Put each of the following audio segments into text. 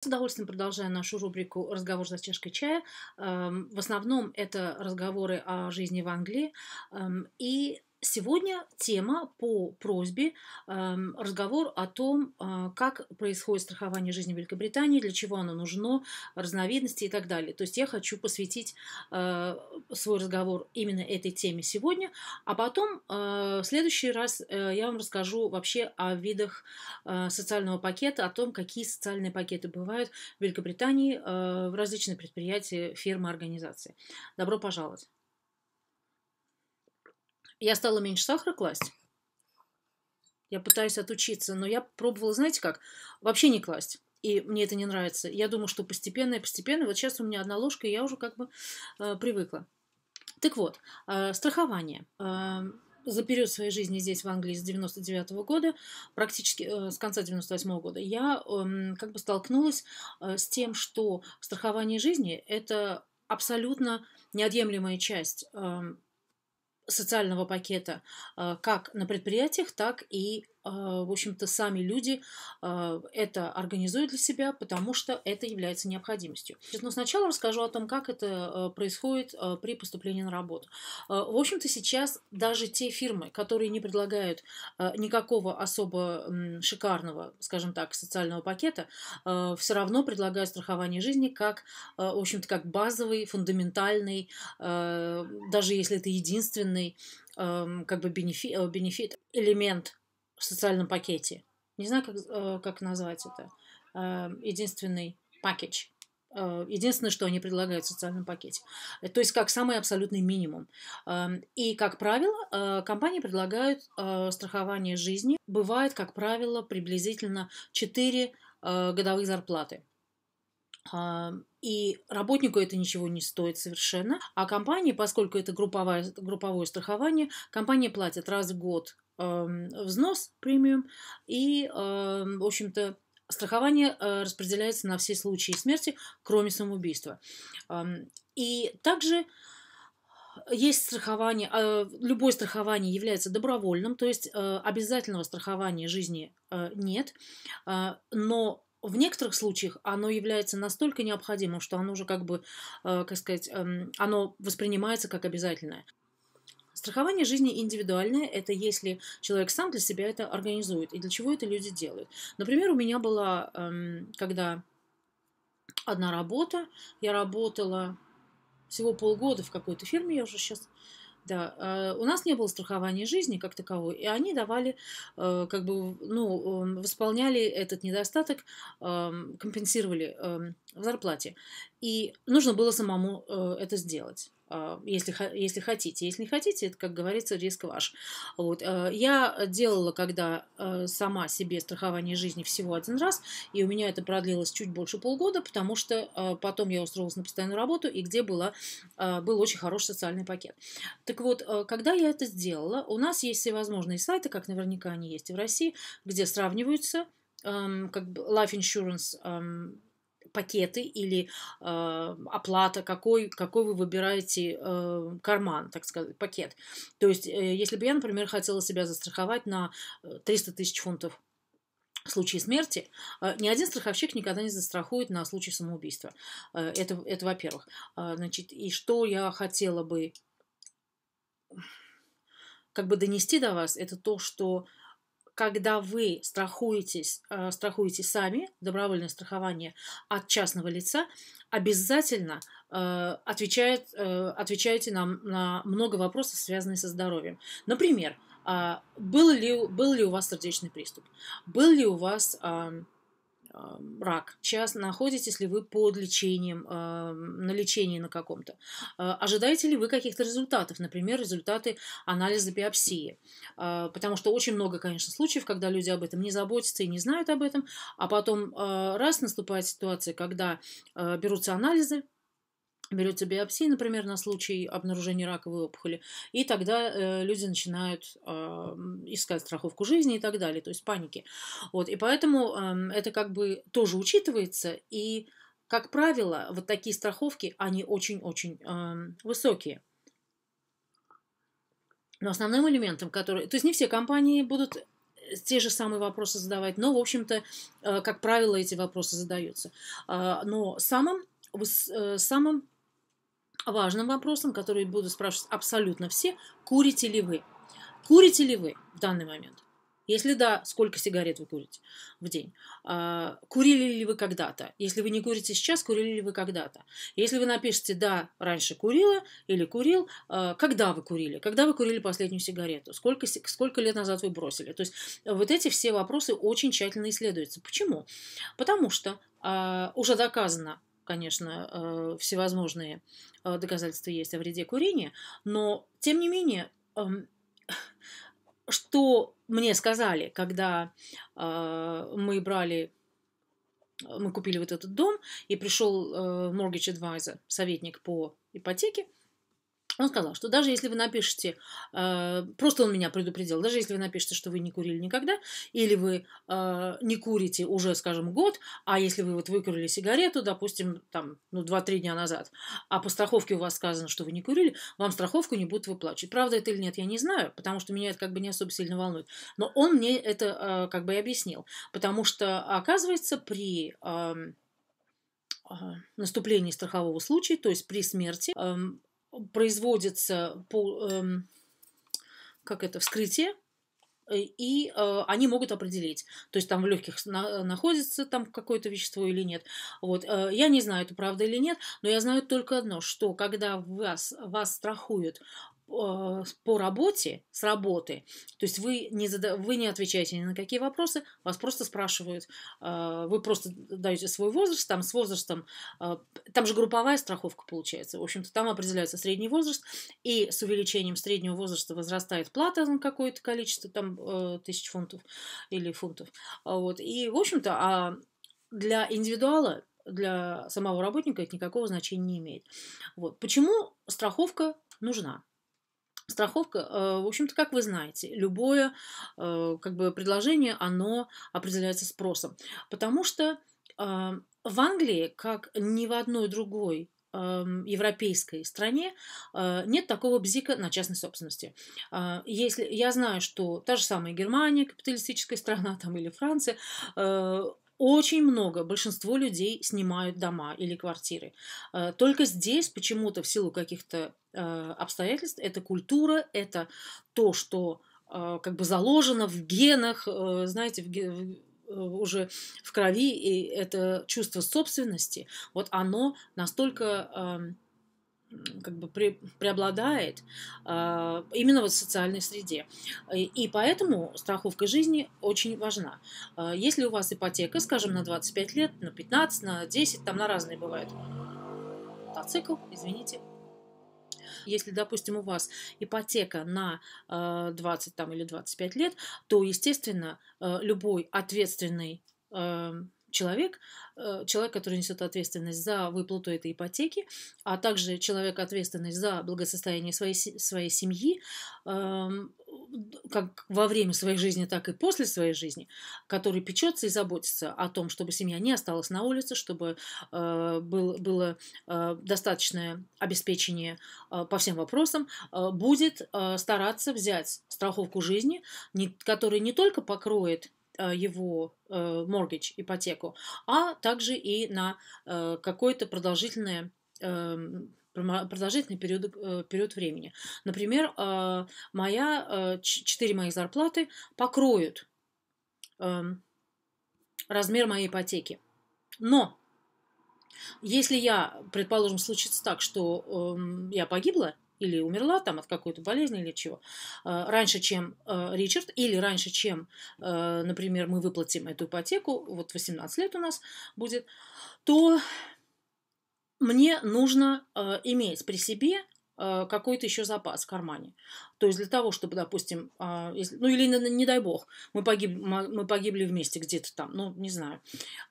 С удовольствием продолжаю нашу рубрику «Разговор за чашкой чая». Эм, в основном это разговоры о жизни в Англии. Эм, и Сегодня тема по просьбе, эм, разговор о том, э, как происходит страхование жизни в Великобритании, для чего оно нужно, разновидности и так далее. То есть я хочу посвятить э, свой разговор именно этой теме сегодня, а потом э, в следующий раз я вам расскажу вообще о видах социального пакета, о том, какие социальные пакеты бывают в Великобритании в различные предприятия, фирмы, организации. Добро пожаловать! Я стала меньше сахара класть. Я пытаюсь отучиться, но я пробовала, знаете как, вообще не класть. И мне это не нравится. Я думаю, что постепенно и постепенно. Вот сейчас у меня одна ложка, и я уже как бы э, привыкла. Так вот, э, страхование. Э, за период своей жизни здесь, в Англии, с 99 года, практически э, с конца 98 года, я э, как бы столкнулась э, с тем, что страхование жизни – это абсолютно неотъемлемая часть э, социального пакета э, как на предприятиях, так и а, в общем-то, сами люди а, это организуют для себя, потому что это является необходимостью. Но ну, сначала расскажу о том, как это а, происходит при поступлении на работу. В общем-то, сейчас даже те фирмы, которые не предлагают никакого особо шикарного, скажем так, социального пакета, все равно предлагают страхование жизни как, в общем-то, как базовый, фундаментальный, даже если это единственный как бы бенефит, э, бенефит элемент в социальном пакете. Не знаю, как, э, как назвать это. Э, единственный пакетч. Э, единственное, что они предлагают в социальном пакете. То есть как самый абсолютный минимум. И, как правило, компании предлагают страхование жизни. Бывает, как правило, приблизительно 4 годовых зарплаты. И работнику это ничего не стоит совершенно. А компании, поскольку это групповое, групповое страхование, компании платят раз в год Эм, взнос премиум, и, эм, в общем-то, страхование э, распределяется на все случаи смерти, кроме самоубийства. Эм, и также есть страхование, э, любое страхование является добровольным, то есть э, обязательного страхования жизни нет, но в некоторых случаях оно является настолько необходимым, что оно уже как бы, как сказать, оно воспринимается как обязательное. Страхование жизни индивидуальное – это если человек сам для себя это организует. И для чего это люди делают? Например, у меня была, эм, когда одна работа, я работала всего полгода в какой-то фирме, я уже сейчас да, э, у нас не было страхования жизни как таковой, и они давали, э, как бы, ну, эм, восполняли этот недостаток, эм, компенсировали в зарплате. И нужно было самому э, это сделать. А, если, если хотите. Если не хотите, это, как говорится, риск ваш. Вот. А, я делала, когда а, сама себе страхование жизни всего один раз, и у меня это продлилось чуть больше полгода, потому что потом я устроилась на постоянную работу, и где была, был очень хороший социальный пакет. Так вот, когда я это сделала, у нас есть всевозможные сайты, как наверняка они есть и в России, где сравниваются как бы life insurance пакеты или э, оплата, какой, какой вы выбираете э, карман, так сказать, пакет. То есть, э, если бы я, например, хотела себя застраховать на 300 э, тысяч фунтов в случае смерти, э, ни один страховщик никогда не застрахует на случай самоубийства. Э, это, это во-первых. Значит, и что я хотела бы как бы донести до вас, это то, что когда вы страхуетесь, э, страхуете сами, добровольное страхование от частного лица, обязательно э, отвечает, э, отвечаете нам на много вопросов, связанных со здоровьем. Например, а, был, ли, был ли у вас сердечный приступ? Был ли у вас рак. Сейчас находитесь ли вы под лечением, на лечении на каком-то? А, ожидаете ли вы каких-то результатов? Например, результаты анализа биопсии. А, потому что очень много, конечно, случаев, когда люди об этом не заботятся и не знают об этом, а потом а, раз наступает ситуация, когда берутся анализы, берется биопсии, например, на случай обнаружения раковой опухоли, и тогда э, люди начинают э, искать страховку жизни и так далее, то есть паники. Вот, и поэтому э, это как бы тоже учитывается, и, как правило, вот такие страховки, они очень-очень э, высокие. Но основным элементом, который... То есть не все компании будут э, те же самые вопросы задавать, но, в общем-то, э, как правило, эти вопросы задаются. Э, но самым, э, самым важным вопросом, который буду спрашивать абсолютно все, курите ли вы? Курите ли вы в данный момент? Если да, сколько сигарет вы курите в день? А, курили ли вы когда-то? Если вы не курите сейчас, курили ли вы когда-то? Если вы напишете «да, раньше курила» или «курил», а, когда вы курили? Когда вы курили последнюю сигарету? Сколько, сколько лет назад вы бросили? То есть вот эти все вопросы очень тщательно исследуются. Почему? Потому что а, уже доказано, конечно, э, всевозможные э, доказательства есть о вреде курения, но, тем не менее, эм, что мне сказали, когда э, мы брали мы купили вот этот дом, и пришел mortgage advisor, советник по ипотеке, он сказал, что даже если вы напишете, э, просто он меня предупредил, даже если вы напишете, что вы не курили никогда, или вы э, не курите уже, скажем, год, а если вы вот выкурили сигарету, допустим, там, ну, 2-3 дня назад, а по страховке у вас сказано, что вы не курили, вам страховку не будут выплачивать. Правда это или нет, я не знаю, потому что меня это как бы не особо сильно волнует. Но он мне это э, как бы и объяснил. Потому что, оказывается, при... Эм, э, наступлении страхового случая, то есть при смерти, эм, производится по, эм, как это, вскрытие, э, и э, они могут определить, то есть там в легких на, находится там какое-то вещество или нет. Вот, э, я не знаю, это правда или нет, но я знаю только одно, что когда вас, вас страхуют по работе, с работы, то есть вы не, зада... вы не отвечаете ни на какие вопросы, вас просто спрашивают, а, вы просто даете свой возраст, там с возрастом, а, там же групповая страховка получается, в общем-то там определяется средний возраст, и с увеличением среднего возраста возрастает плата на какое-то количество, там э, тысяч фунтов или фунтов, а, вот, и в общем-то, а для индивидуала для самого работника это никакого значения не имеет. Вот. Почему страховка нужна? Страховка, э, в общем-то, как вы знаете, любое э, как бы, предложение, оно определяется спросом. Потому что э, в Англии, как ни в одной другой эм, европейской стране нет такого бзика на частной собственности. Если я знаю, что та же самая Германия, капиталистическая страна, там или Франция, очень много, большинство людей снимают дома или квартиры. Э, только здесь почему-то в силу каких-то э, обстоятельств это культура, это то, что э, как бы заложено в генах, знаете, в, ген уже в крови, и это чувство собственности, вот оно настолько эм, как бы пре преобладает а, именно вот в социальной среде. И, поэтому страховка жизни очень важна. А, если у вас ипотека, скажем, на 25 лет, на 15, на 10, там на разные бывают. Мотоцикл, извините. Если, допустим, у вас ипотека на 20 а, там, или 25 лет, то, естественно, любой ответственный человек, э, человек, который несет ответственность за выплату этой ипотеки, а также человек, ответственность за благосостояние своей, своей семьи, эм, как во время своей жизни, так и после своей жизни, который печется и заботится о том, чтобы семья не осталась на улице, чтобы э, было э, достаточное обеспечение э, по всем вопросам, будет стараться взять страховку жизни, которая не только покроет Э, его mortgage, э, ипотеку, а также и на э, какой то продолжительное эм, продолжительный период, период времени. Например, моя, 4 моих зарплаты покроют эм, размер моей ипотеки. Но если я, предположим, случится так, что эм, я погибла, или умерла там от какой-то болезни или чего, э, раньше, чем э, Ричард, или раньше, чем, э, например, мы выплатим эту ипотеку, вот 18 лет у нас будет, то мне нужно иметь при себе какой-то еще запас в кармане. То есть для того, чтобы, допустим, если, ну или не дай бог, мы, погиб, мы погибли вместе где-то там, ну не знаю,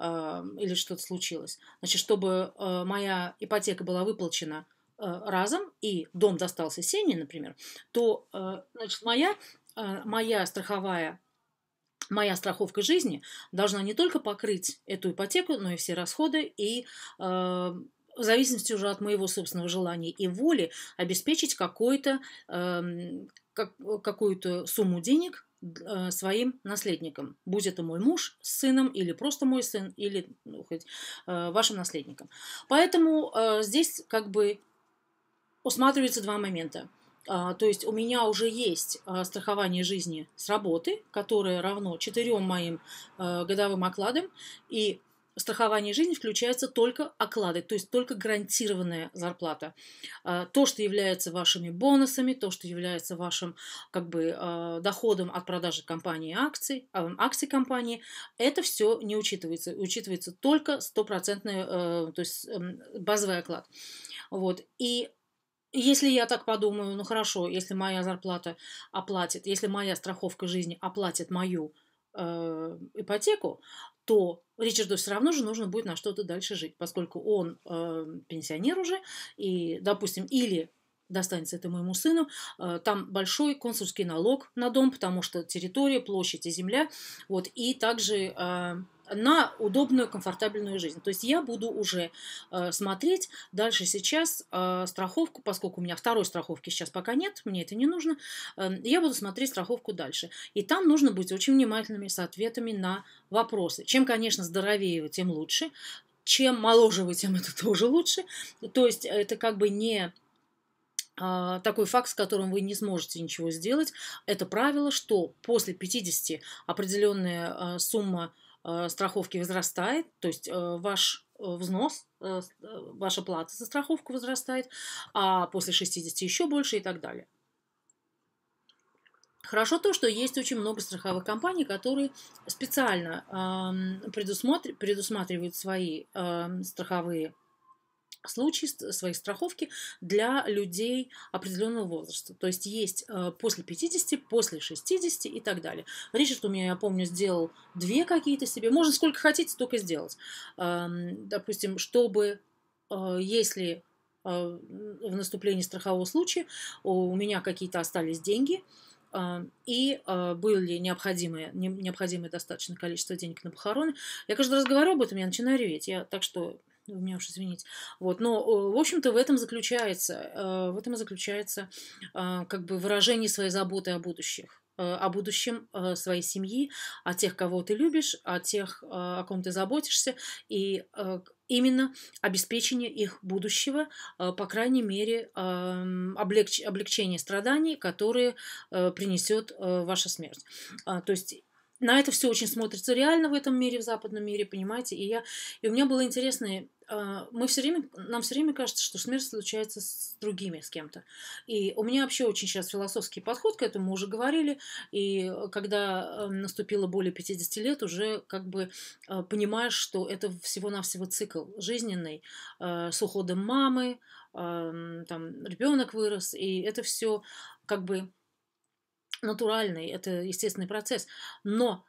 или что-то случилось. Значит, чтобы моя ипотека была выплачена Э, разом, и дом достался Сене, например, то э, значит, моя, э, моя страховая моя страховка жизни должна не только покрыть эту ипотеку, но и все расходы, и в зависимости уже от моего собственного желания и воли обеспечить какой-то, э, как, какую-то сумму денег э, своим наследникам. Будь это мой муж с сыном, или просто мой сын, или ну, хоть э, вашим наследником. Поэтому э, здесь как бы усматриваются два момента. А, то есть у меня уже есть а, страхование жизни с работы, которое равно четырем моим а, годовым окладам, и страхование жизни включается только оклады, то есть только гарантированная зарплата. То, что является вашими бонусами, то, что является вашим как бы, доходом от продажи компании акций, акций компании, это все не учитывается. Учитывается только стопроцентный, э, то есть эм, базовый оклад. Вот. И если я так подумаю, ну хорошо, если моя зарплата оплатит, если моя страховка жизни оплатит мою э, ипотеку, то Ричарду все равно же нужно будет на что-то дальше жить, поскольку он э, пенсионер уже, и, допустим, или достанется это моему сыну. Э, там большой консульский налог на дом, потому что территория, площадь и земля. Вот, и также э, на удобную, комфортабельную жизнь. То есть я буду уже э, смотреть дальше сейчас э, страховку, поскольку у меня второй страховки сейчас пока нет, мне это не нужно, э, я буду смотреть страховку дальше. И там нужно быть очень внимательными с ответами на вопросы. Чем, конечно, здоровее тем лучше. Чем моложе вы, тем это тоже лучше. То есть это как бы не а, такой факт, с которым вы не сможете ничего сделать, это правило, что после 50 определенная а, сумма а, страховки возрастает, то есть ваш э, взнос, э, э, ваша плата за страховку возрастает, а после 60 еще больше и так далее. Хорошо то, что есть очень много страховых компаний, которые специально э, предусматривают свои э, страховые случай э, своей страховки для людей определенного возраста. То есть есть э, после 50, после 60 и так далее. Ричард у меня, я помню, сделал две какие-то себе. Можно сколько хотите, только сделать. Эм, допустим, чтобы э, если в наступлении страхового случая у меня какие-то остались деньги, и были необходимые, необходимое достаточное количество денег на похороны. Я каждый раз говорю об этом, я начинаю реветь. Я, так что у меня уж извините. Вот, но, э, в общем-то, в этом заключается, э, в этом и заключается э, как бы выражение своей заботы о будущих о будущем своей семьи, о тех, кого ты любишь, о тех, о ком ты заботишься, и именно обеспечение их будущего, по крайней мере, эм, облегч... облегчение страданий, которые принесет ваша смерть. А, то есть на это все очень смотрится реально в этом мире, в западном мире, понимаете? И, я, и у меня было интересное а, мы все время, нам все время кажется, что смерть случается с другими, с кем-то. И у меня вообще очень сейчас философский подход к этому, мы уже говорили, и когда эм, наступило более 50 лет, уже как бы а, понимаешь, что это всего-навсего цикл жизненный, а, с уходом мамы, там ребенок вырос, и это все как бы натуральный, это естественный процесс. Но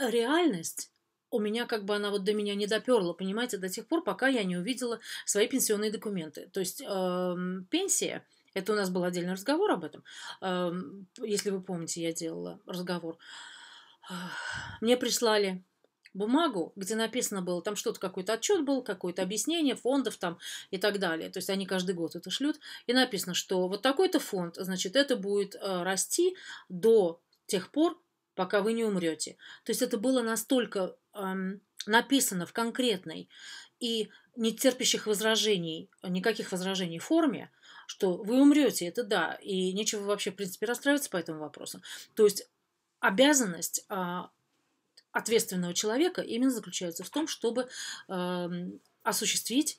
реальность у меня как бы она вот до меня не доперла, понимаете, до тех пор, пока я не увидела свои пенсионные документы. То есть э, пенсия, это у нас был отдельный разговор об этом, э, если вы помните, я делала разговор. Мне прислали бумагу, где написано было, там что-то, какой-то отчет был, какое-то объяснение фондов там и так далее. То есть они каждый год это шлют. И написано, что вот такой-то фонд, значит, это будет э, расти до тех пор, пока вы не умрете. То есть это было настолько Эм, написано в конкретной и не терпящих возражений, никаких возражений форме, что вы умрете, это да, и нечего вообще, в принципе, расстраиваться по этому вопросу. То есть обязанность а, ответственного человека именно заключается в том, чтобы эм, осуществить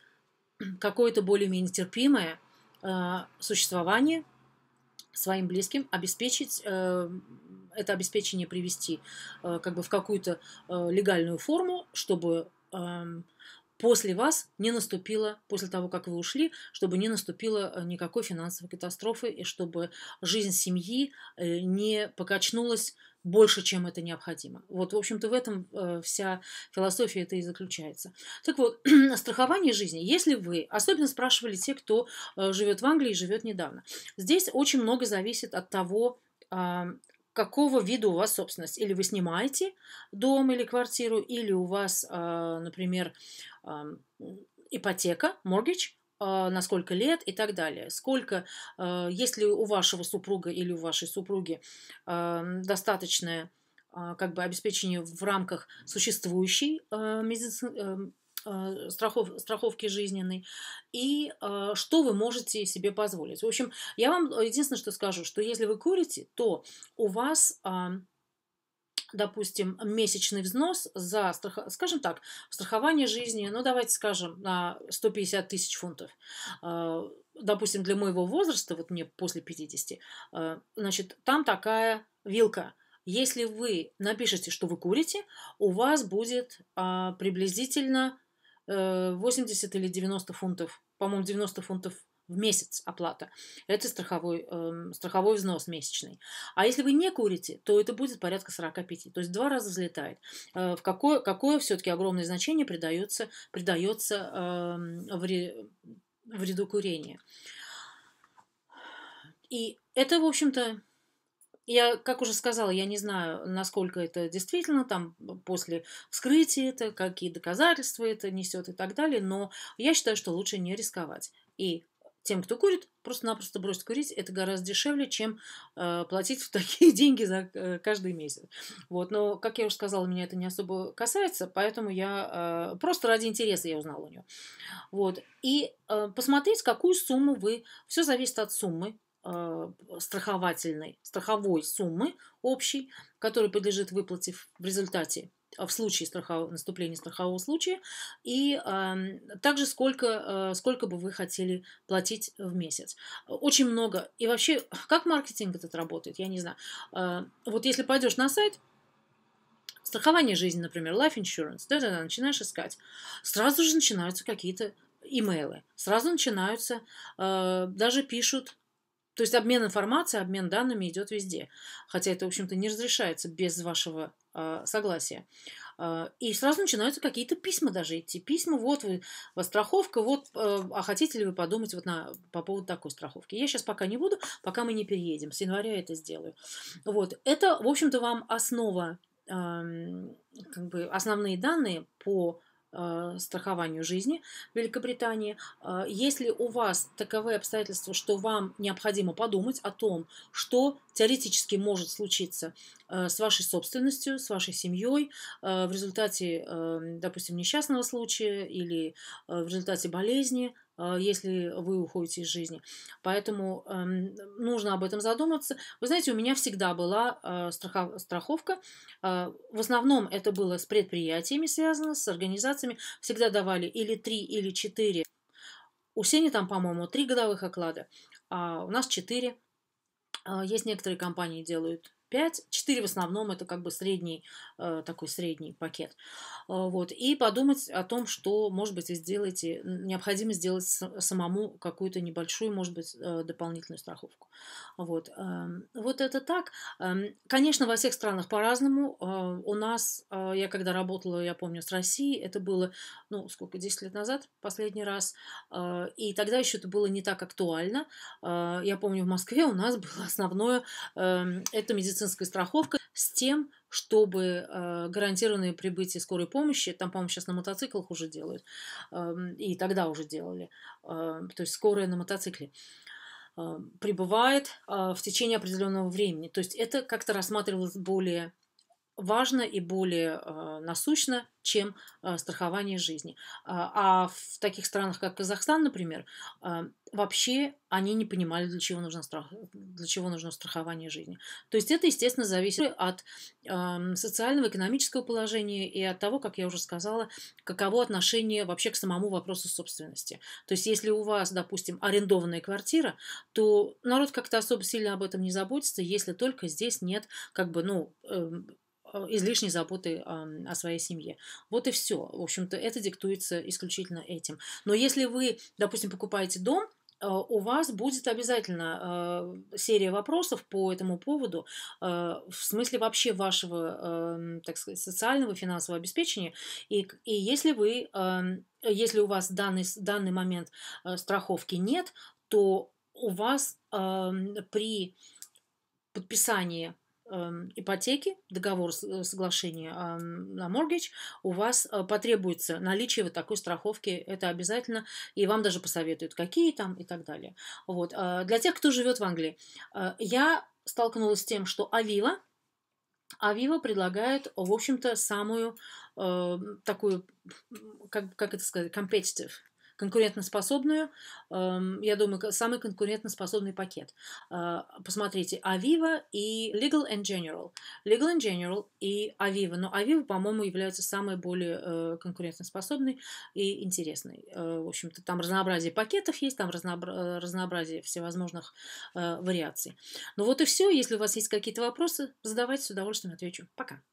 какое-то более-менее терпимое э, существование своим близким, обеспечить э, это обеспечение привести э, как бы в какую-то э, легальную форму, чтобы эм, после вас не наступило, после того, как вы ушли, чтобы не наступило э, никакой финансовой катастрофы и чтобы жизнь семьи не покачнулась больше, чем это необходимо. Вот, в общем-то, в этом вся философия это и заключается. Так вот, страхование жизни. Если вы, особенно спрашивали те, кто живет в Англии и живет недавно, здесь очень много зависит от того, какого вида у вас собственность. Или вы снимаете дом или квартиру, или у вас, а, например, ипотека, mortgage, а, на сколько лет и так далее. Сколько, а, если у вашего супруга или у вашей супруги достаточное как бы обеспечение в рамках существующей Э, страхов, страховки жизненной, и э, что вы можете себе позволить. В общем, я вам э, единственное, что скажу, что если вы курите, то у вас э, допустим, месячный взнос за, страх... скажем так, страхование жизни, ну, давайте скажем, на 150 тысяч фунтов. Э, допустим, для моего возраста, вот мне после 50, значит, там такая вилка. Если вы напишете, что вы курите, у вас будет а, приблизительно 80 э, или 90 фунтов, по-моему, 90 фунтов в месяц оплата. Это страховой, э, страховой взнос месячный. А если вы не курите, то это будет порядка 45. То есть два раза взлетает. Э, в какое, какое все-таки огромное значение придается, придается э, эм, вре, вреду курения. И это, в общем-то, я, как уже сказала, я не знаю, насколько это действительно, там после вскрытия это, какие доказательства это несет и так далее, но я считаю, что лучше не рисковать. И тем, кто курит, просто-напросто бросить курить, это гораздо дешевле, чем э, платить такие деньги за э, каждый месяц. Вот, но, как я уже сказала, меня это не особо касается, поэтому я э, просто ради интереса я узнала у нее. Вот, и э, посмотреть, какую сумму вы, все зависит от суммы, Э, страховательной, страховой суммы общей, которая подлежит выплате в результате а, в случае страхового, наступления страхового случая, и э, эм, также сколько, э, сколько бы вы хотели платить в месяц. Очень много. И вообще, как маркетинг этот работает, я не знаю. Э, вот если пойдешь на сайт, страхование жизни, например, life insurance, да, да, да, начинаешь искать, сразу же начинаются какие-то имейлы, сразу начинаются, э, даже пишут то есть обмен информацией, обмен данными идет везде. Хотя это, в общем-то, не разрешается без вашего э, согласия. Э, и сразу начинаются какие-то письма даже идти. Письма, вот вы, вас страховка, вот, э, а хотите ли вы подумать вот на, по поводу такой страховки. Я сейчас пока не буду, пока мы не переедем. С января я это сделаю. Вот, это, в общем-то, вам основа, э, как бы основные данные по Э, страхованию жизни в Великобритании. Э, Если у вас таковые обстоятельства, что вам необходимо подумать о том, что теоретически может случиться э, с вашей собственностью, с вашей семьей в результате, допустим, несчастного случая или в результате болезни, а, если вы уходите из жизни. Поэтому эм, нужно об этом задуматься. Вы знаете, у меня всегда была а, страховка. А, в основном это было с предприятиями связано, с организациями. Всегда давали или три, или четыре. У Сени там, по-моему, три годовых оклада, а у нас четыре. Есть некоторые компании делают 5, 4 в основном это как бы средний, э, такой средний пакет. Э, вот. И подумать о том, что, может быть, вы сделаете, необходимо сделать самому какую-то небольшую, может быть, э, дополнительную страховку. Вот. Эм, вот это так. Эм, конечно, во всех странах по-разному. У нас, я когда работала, я помню, с Россией, это было, ну, сколько, 10 лет назад, последний раз. И тогда еще это было не так актуально. Я помню, в Москве у нас было основное, эм, это медицина медицинской страховкой с тем, чтобы э, гарантированное прибытие скорой помощи, там, по-моему, сейчас на мотоциклах уже делают, эм, и тогда уже делали, эм, то есть скорая на мотоцикле, э, прибывает э, в течение определенного времени. То есть это как-то рассматривалось более важно и более э, насущно, чем э, страхование жизни. А, а в таких странах, как Казахстан, например, э, вообще они не понимали, для чего нужно, страх... для чего нужно страхование жизни. То есть это, естественно, зависит от эм, социального, экономического положения и от того, как я уже сказала, каково отношение вообще к самому вопросу собственности. То есть если у вас, допустим, арендованная квартира, то народ как-то особо сильно об этом не заботится, если только здесь нет как бы, ну, эм, Э, излишней заботы о своей семье. Вот и все. В общем-то, это диктуется исключительно этим. Но если вы, допустим, покупаете дом, э, у вас будет обязательно э, серия вопросов по этому поводу, в смысле вообще вашего, эм, так сказать, социального финансового обеспечения. И, и если вы, эм, если у вас в данный, данный момент страховки нет, то у вас эм, при подписании Эм, ипотеки, договор э, соглашения на mortgage, у вас э, потребуется наличие вот такой страховки, это обязательно, и вам даже посоветуют, какие там и так далее. Вот. А для тех, кто живет в Англии, э, я столкнулась с тем, что Авива, Авива предлагает, в общем-то, самую э, такую, как, как это сказать, competitive, конкурентоспособную, эм, я думаю, самый конкурентоспособный пакет. А, посмотрите, Aviva и Legal and General. Legal and General и Aviva. Но Aviva, по-моему, является самой более э, конкурентоспособной и интересной. Э, в общем-то, там разнообразие пакетов есть, там э, разнообразие всевозможных вариаций. Ну вот и все. Если у вас есть какие-то вопросы, задавайте, с удовольствием отвечу. Пока.